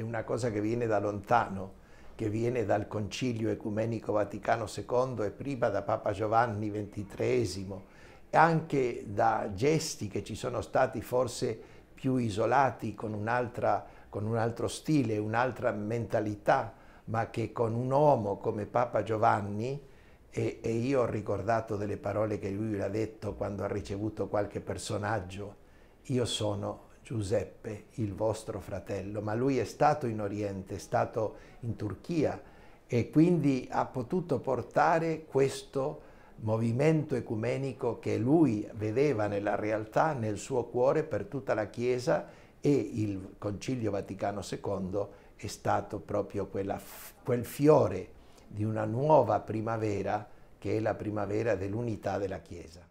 è una cosa che viene da lontano, che viene dal Concilio Ecumenico Vaticano II e prima da Papa Giovanni XXIII, anche da gesti che ci sono stati forse più isolati con, con un altro stile, un'altra mentalità, ma che con un uomo come Papa Giovanni, e, e, io ho ricordato delle parole che lui ha detto quando ha ricevuto qualche personaggio, io sono Giuseppe, il vostro fratello, ma lui è stato in Oriente, è stato in Turchia e quindi ha potuto portare questo movimento ecumenico che lui vedeva nella realtà, nel suo cuore, per tutta la Chiesa e il Concilio Vaticano II è stato proprio quella, quel fiore di una nuova primavera che è la primavera dell'unità della Chiesa.